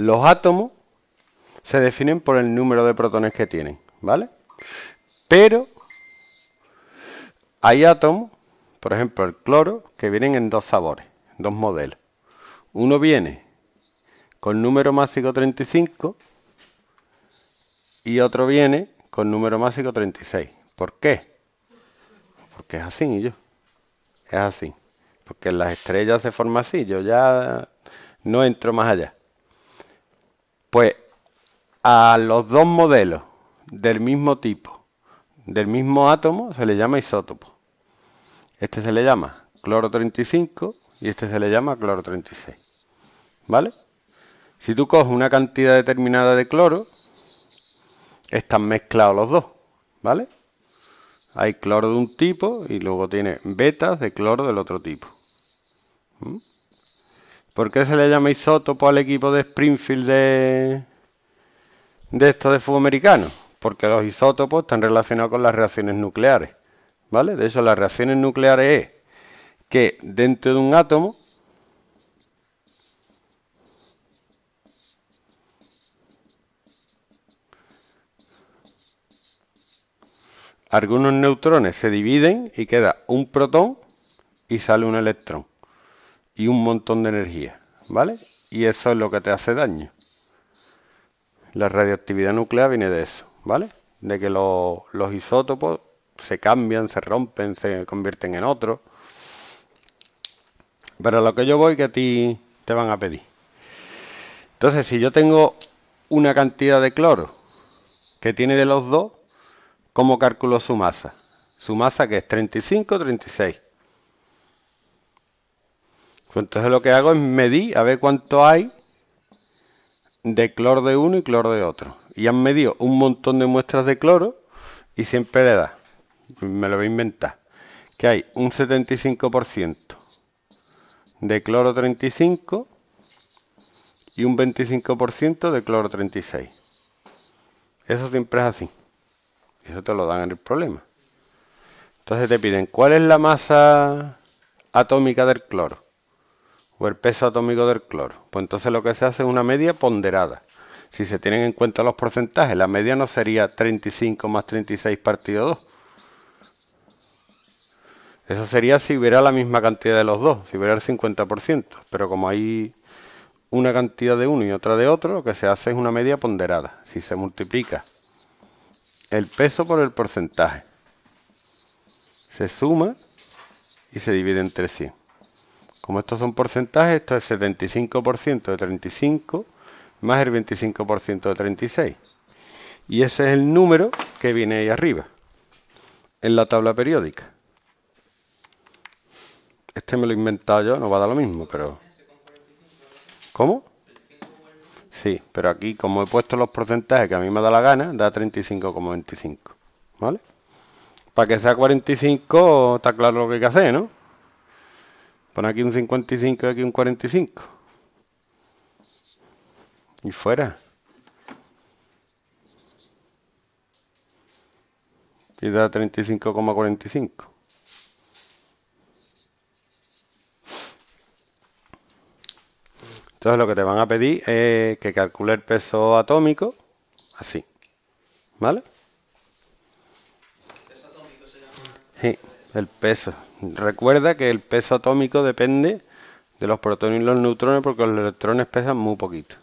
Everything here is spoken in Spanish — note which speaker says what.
Speaker 1: Los átomos se definen por el número de protones que tienen, ¿vale? Pero hay átomos, por ejemplo el cloro, que vienen en dos sabores, dos modelos. Uno viene con número másico 35 y otro viene con número másico 36. ¿Por qué? Porque es así, y yo. Es así. Porque las estrellas se forman así. Yo ya no entro más allá. Pues a los dos modelos del mismo tipo, del mismo átomo, se le llama isótopo. Este se le llama cloro 35 y este se le llama cloro 36. ¿Vale? Si tú coges una cantidad determinada de cloro, están mezclados los dos. ¿Vale? Hay cloro de un tipo y luego tiene betas de cloro del otro tipo. ¿Por qué se le llama isótopo al equipo de Springfield de, de esto de fútbol americano? Porque los isótopos están relacionados con las reacciones nucleares. ¿Vale? De hecho, las reacciones nucleares es que dentro de un átomo algunos neutrones se dividen y queda un protón y sale un electrón y un montón de energía, ¿vale? Y eso es lo que te hace daño. La radioactividad nuclear viene de eso, ¿vale? De que los isótopos se cambian, se rompen, se convierten en otro. Pero lo que yo voy que a ti te van a pedir. Entonces, si yo tengo una cantidad de cloro que tiene de los dos, ¿cómo calculo su masa? Su masa que es 35, 36. Pues entonces lo que hago es medir a ver cuánto hay de cloro de uno y cloro de otro. Y han medido un montón de muestras de cloro y siempre le da, me lo voy a inventar, que hay un 75% de cloro 35 y un 25% de cloro 36. Eso siempre es así. Eso te lo dan en el problema. Entonces te piden cuál es la masa atómica del cloro o el peso atómico del cloro. Pues entonces lo que se hace es una media ponderada. Si se tienen en cuenta los porcentajes, la media no sería 35 más 36 partido 2. Eso sería si hubiera la misma cantidad de los dos, si hubiera el 50%. Pero como hay una cantidad de uno y otra de otro, lo que se hace es una media ponderada. Si se multiplica el peso por el porcentaje, se suma y se divide entre 100. Como estos son porcentajes, esto es 75% de 35 más el 25% de 36. Y ese es el número que viene ahí arriba, en la tabla periódica. Este me lo he inventado yo, no va a dar lo mismo, pero... ¿Cómo? Sí, pero aquí como he puesto los porcentajes que a mí me da la gana, da 35,25. ¿Vale? Para que sea 45 está claro lo que hay que hacer, ¿no? Pon aquí un 55 y aquí un 45. Y fuera. Y da 35,45. Entonces lo que te van a pedir es que calcule el peso atómico así. ¿Vale? ¿Peso atómico se llama? Sí. El peso. Recuerda que el peso atómico depende de los protones y los neutrones porque los electrones pesan muy poquito.